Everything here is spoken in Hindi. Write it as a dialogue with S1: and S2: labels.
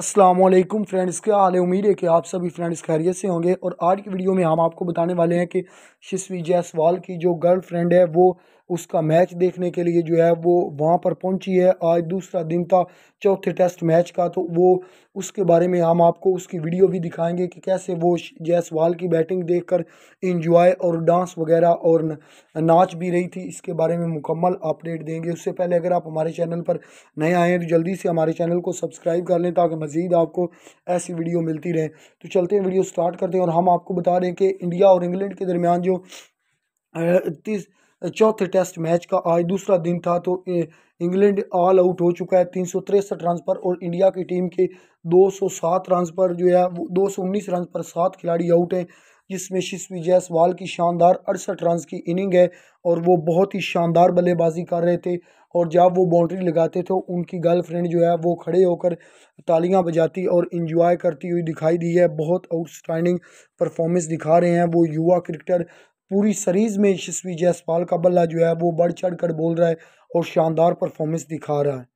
S1: असलम फ्रेंड्स क्या हाल है उम्मीद है कि आप सभी फ्रेंड्स खैरियत से होंगे और आज की वीडियो में हम आपको बताने वाले हैं कि शिशवी जायसवाल की जो गर्ल फ्रेंड है वो उसका मैच देखने के लिए जो है वो वहाँ पर पहुँची है आज दूसरा दिन था चौथे टेस्ट मैच का तो वो उसके बारे में हम आपको उसकी वीडियो भी दिखाएंगे कि कैसे वो जयसवाल की बैटिंग देख कर इंजॉय और डांस वगैरह और नाच भी रही थी इसके बारे में मुकम्मल अपडेट देंगे उससे पहले अगर आप हमारे चैनल पर नए आए हैं तो जल्दी से हमारे चैनल को सब्सक्राइब कर लें ताकि मज़ीद आपको ऐसी वीडियो मिलती रहे तो चलते हैं वीडियो स्टार्ट करते हैं और हम आपको बता दें कि इंडिया और इंग्लैंड के दरमियान जो तीस चौथे टेस्ट मैच का आज दूसरा दिन था तो इंग्लैंड ऑल आउट हो चुका है तीन सौ तिरसठ रन पर और इंडिया की टीम के दो सौ सात रन पर जो है वो दो सौ उन्नीस रन पर सात खिलाड़ी आउट हैं जिसमें शिशवी जायसवाल की शानदार अड़सठ रन की इनिंग है और वो बहुत ही शानदार बल्लेबाजी कर रहे थे और जब वो बाउंड्री लगाते थे उनकी गर्लफ्रेंड जो है वो खड़े होकर तालियां बजाती और इंजॉय करती हुई दिखाई दी है बहुत आउटस्टैंडिंग परफॉर्मेंस दिखा रहे हैं वो युवा क्रिकेटर पूरी सीरीज़ में यशस्वी जयसपाल का बल्ला जो है वो बढ़ चढ़ कर बोल रहा है और शानदार परफॉर्मेंस दिखा रहा है